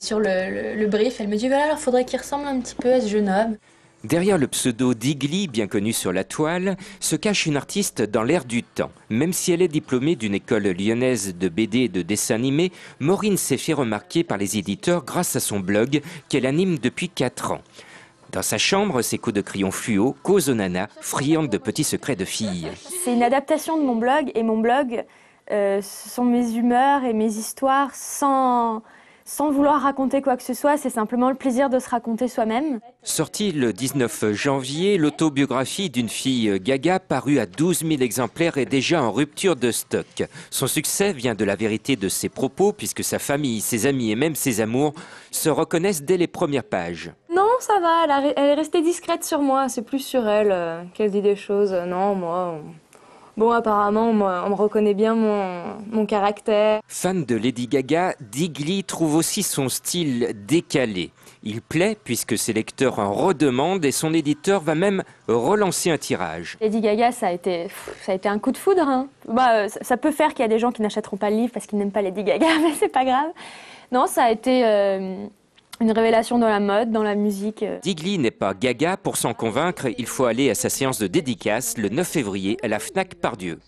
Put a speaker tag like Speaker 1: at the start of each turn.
Speaker 1: Sur le, brief, elle me dit, voilà, alors faudrait qu'il ressemble un petit peu à ce jeune homme.
Speaker 2: Derrière le pseudo d'Igli, bien connu sur la toile, se cache une artiste dans l'air du temps. Même si elle est diplômée d'une école lyonnaise de BD et de dessin animé, Maureen s'est fait remarquer par les éditeurs grâce à son blog qu'elle anime depuis 4 ans. Dans sa chambre, ses coups de crayon fluo causent aux nanas, friandes de petits secrets de filles.
Speaker 1: C'est une adaptation de mon blog et mon blog, euh, ce sont mes humeurs et mes histoires sans, sans vouloir raconter quoi que ce soit, c'est simplement le plaisir de se raconter soi-même.
Speaker 2: Sortie le 19 janvier, l'autobiographie d'une fille gaga parue à 12 000 exemplaires est déjà en rupture de stock. Son succès vient de la vérité de ses propos puisque sa famille, ses amis et même ses amours se reconnaissent dès les premières pages.
Speaker 3: Non, ça va, elle, est restée discrète sur moi, c'est plus sur elle euh, qu'elle dit des choses. Non, moi... Bon, apparemment, on me, reconnaît bien mon, mon, caractère.
Speaker 2: Fan de Lady Gaga, Digli trouve aussi son style décalé. Il plaît puisque ses lecteurs en redemandent et son éditeur va même relancer un tirage.
Speaker 1: Lady Gaga, ça a été, ça a été un coup de foudre. Hein. Bah, euh, ça peut faire qu'il y a des gens qui n'achèteront pas le livre parce qu'ils n'aiment pas Lady Gaga, mais c'est pas grave. Non, ça a été euh, une révélation dans la mode, dans la musique. Euh.
Speaker 2: Digli n'est pas gaga. Pour s'en convaincre, il faut aller à sa séance de dédicace le 9 février à la FNAC Pardieu.